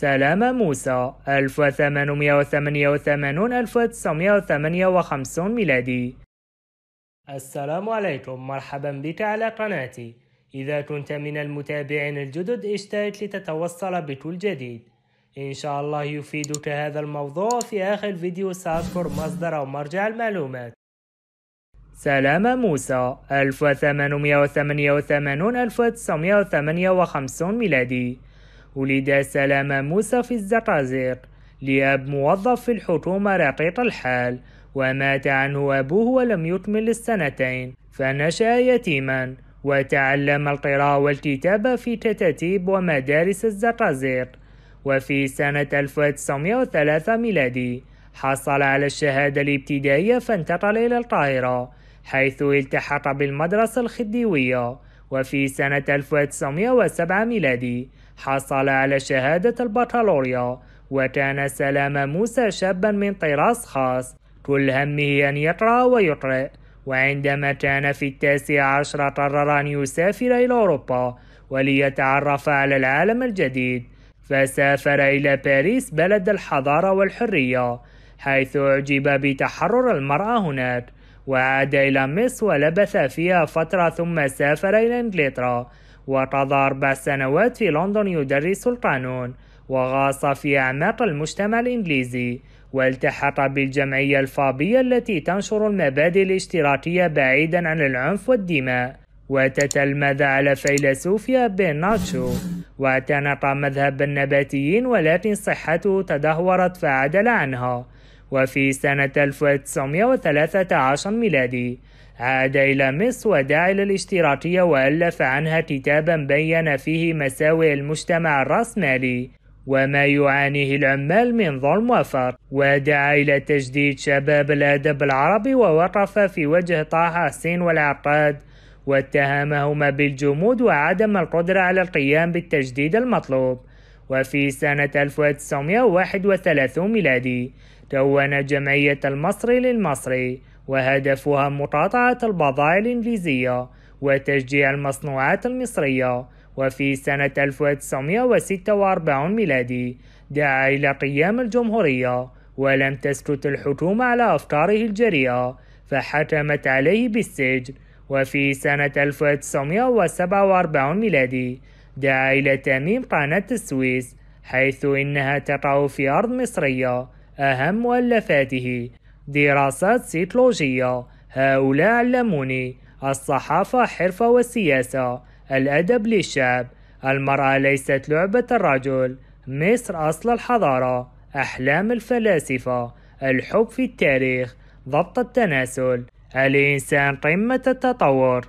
سلام موسى 1888-1958 ميلادي السلام عليكم مرحبا بك على قناتي إذا كنت من المتابعين الجدد اشترك لتتوصل بكل جديد إن شاء الله يفيدك هذا الموضوع في آخر الفيديو سأذكر مصدر أو مرجع المعلومات سلام موسى 1888-1958 ميلادي ولد سلامة موسى في الزقازيق لأب موظف في الحكومة رقيق الحال ومات عنه أبوه ولم يكمل السنتين فنشأ يتيما وتعلم القراءة والكتابة في كتاتيب ومدارس الزقازيق وفي سنة 1903 ميلادي حصل على الشهادة الابتدائية فانتقل إلى القاهرة حيث التحق بالمدرسة الخديوية وفي سنة 1907 ميلادي حصل على شهادة البكالوريا وكان سلام موسى شابا من طراز خاص كل همه أن يقرأ ويقرأ وعندما كان في التاسع عشر قرر أن يسافر إلى أوروبا وليتعرف على العالم الجديد فسافر إلى باريس بلد الحضارة والحرية حيث أعجب بتحرر المرأة هناك وعاد إلى مصر ولبث فيها فترة ثم سافر إلى إنجلترا وقضى أربع سنوات في لندن يدرس القانون وغاص في أعماق المجتمع الإنجليزي والتحق بالجمعية الفابية التي تنشر المبادئ الاشتراكية بعيدا عن العنف والدماء وتتلمذ على فيلسوفيا بيرناتشو واعتنق مذهب النباتيين ولكن صحته تدهورت فعدل عنها وفي سنة 1913 ميلادي عاد إلى مصر ودعا إلى الاشتراكية وألف عنها كتابا بين فيه مساوئ المجتمع الرأسمالي وما يعانيه العمال من ظلم وفرق ودعا إلى تجديد شباب الأدب العربي ووقف في وجه طه حسين والعقاد واتهمهما بالجمود وعدم القدرة على القيام بالتجديد المطلوب وفي سنة 1931 ميلادي دون جمعية المصري للمصري وهدفها مقاطعة البضائع الإنجليزية وتشجيع المصنوعات المصرية وفي سنة 1946 ميلادي دعا إلى قيام الجمهورية ولم تسكت الحكومة على أفكاره الجريئة فحكمت عليه بالسجن وفي سنة 1947 ميلادي دعا إلى تأميم قناة السويس حيث إنها تقع في أرض مصرية أهم مؤلفاته دراسات سيكولوجية هؤلاء علموني الصحافة حرفة والسياسة الأدب للشعب المرأة ليست لعبة الرجل مصر أصل الحضارة أحلام الفلاسفة الحب في التاريخ ضبط التناسل الإنسان قمة التطور